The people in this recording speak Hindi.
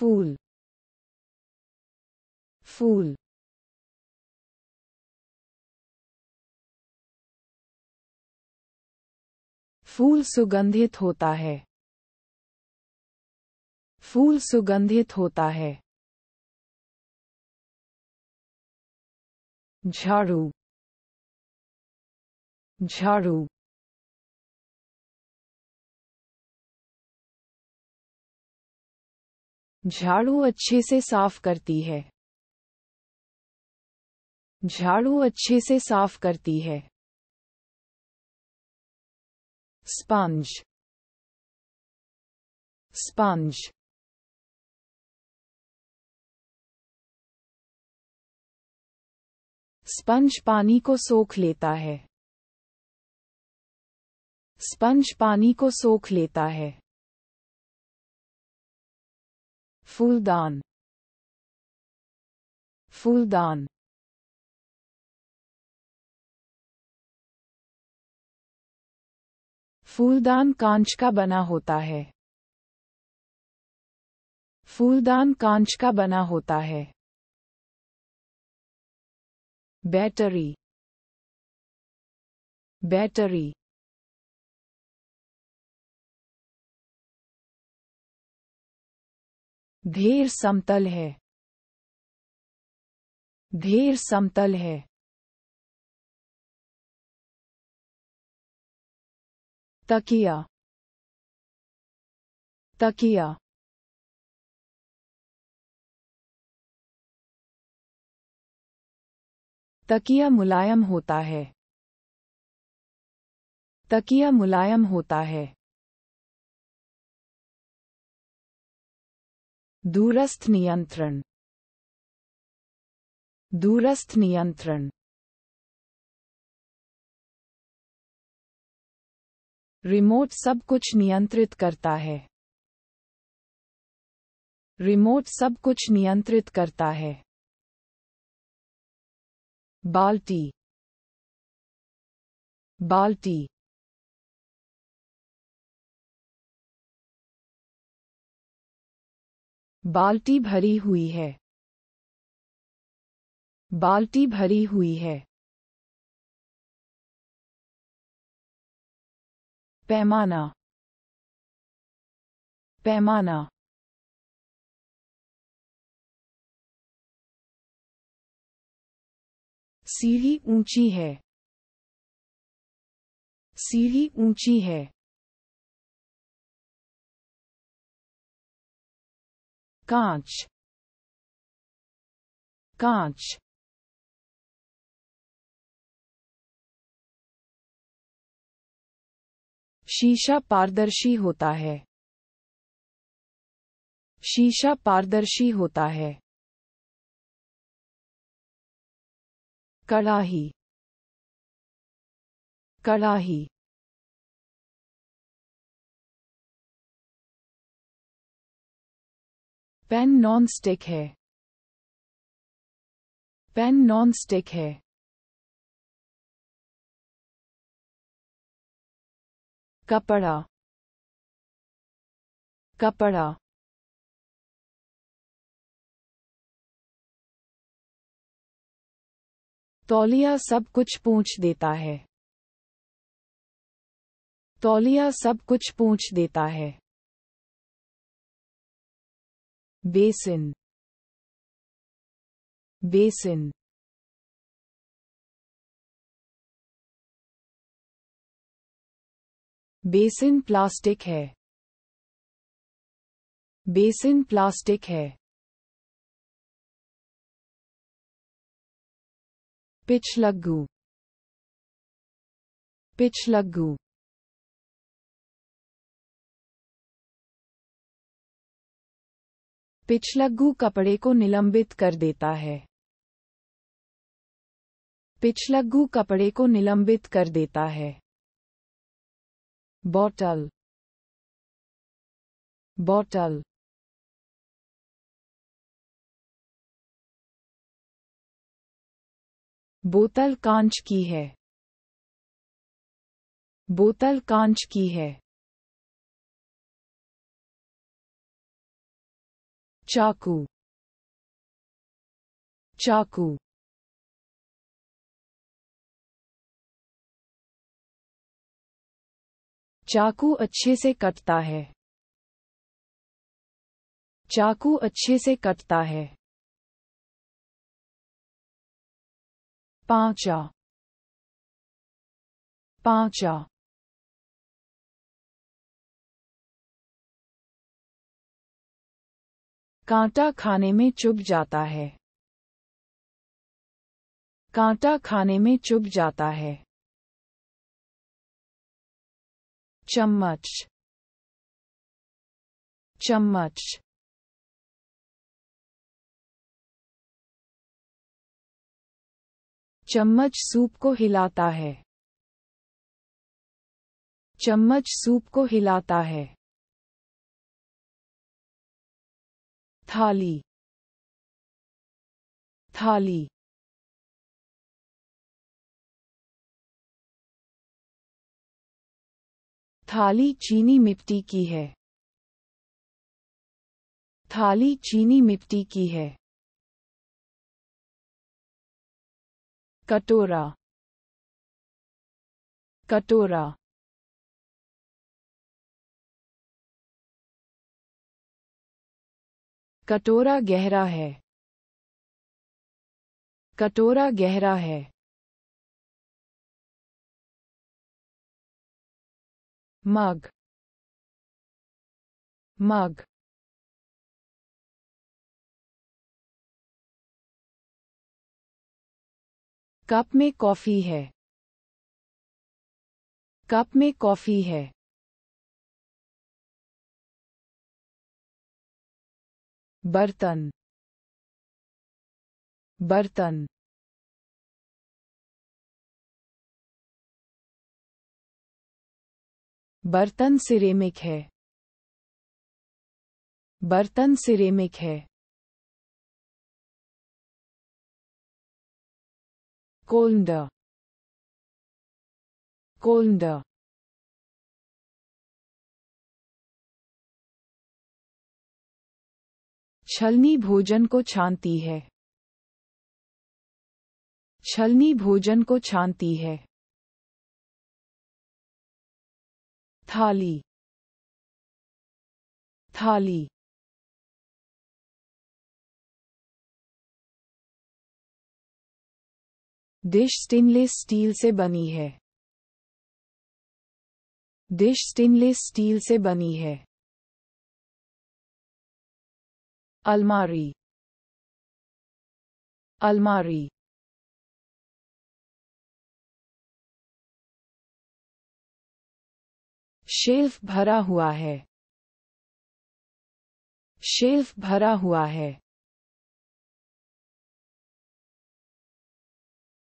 फूल फूल फूल सुगंधित होता है फूल सुगंधित होता है झाड़ू झाड़ू झाड़ू अच्छे से साफ करती है झाड़ू अच्छे से साफ करती है स्पंज स्पंज स्पंज पानी को सोख लेता है स्पंज पानी को सोख लेता है फूलदान फूलदान फूलदान कांच का बना होता है फूलदान कांच का बना होता है बैटरी बैटरी धीर समतल है धीर समतल है तकिया तकिया तकिया मुलायम होता है तकिया मुलायम होता है दूरस्थ नियंत्रण दूरस्थ नियंत्रण रिमोट सब कुछ नियंत्रित करता है रिमोट सब कुछ नियंत्रित करता है बाल्टी बाल्टी बाल्टी भरी हुई है बाल्टी भरी हुई है पैमाना पैमाना सीढ़ी ऊंची है सीढ़ी ऊंची है Gaj Gaj शीशा पारदर्शी होता है शीशा पारदर्शी होता है कड़ाही कड़ाही पेन नॉन स्टिक है पेन नॉन स्टिक है कपड़ा कपड़ा तौलिया सब कुछ पूछ देता है तौलिया सब कुछ पूछ देता है basin basin बेसिन प्लास्टिक है बेसिन प्लास्टिक है पिछलग्गू पिछलग्गू पिछलग्गु कपड़े को निलंबित कर देता है पिछलग्गु कपड़े को निलंबित कर देता है बॉटल बॉटल बोतल कांच की है बोतल कांच की है चाकू चाकू चाकू अच्छे से कटता है चाकू अच्छे से कटता है पांचा पांचा कांटा खाने में चुभ जाता है कांटा खाने में चुभ जाता है चम्मच चम्मच चम्मच सूप को हिलाता है चम्मच सूप को हिलाता है थाली थाली थाली चीनी मिट्टी की है थाली चीनी मिट्टी की है कटोरा कटोरा कटोरा गहरा है कटोरा गहरा है मग मग कप में कॉफी है कप में कॉफी है बर्तन बर्तन बर्तन सिरेमिक है बर्तन सिरेमिक है कोल्ड कोल्ड छलनी भोजन को छानती है छलनी भोजन को छानती है थाली थाली डिश स्टेनलेस स्टील से बनी है डिश स्टेनलेस स्टील से बनी है अलमारी अलमारी शेल्फ भरा हुआ है शेल्फ भरा हुआ है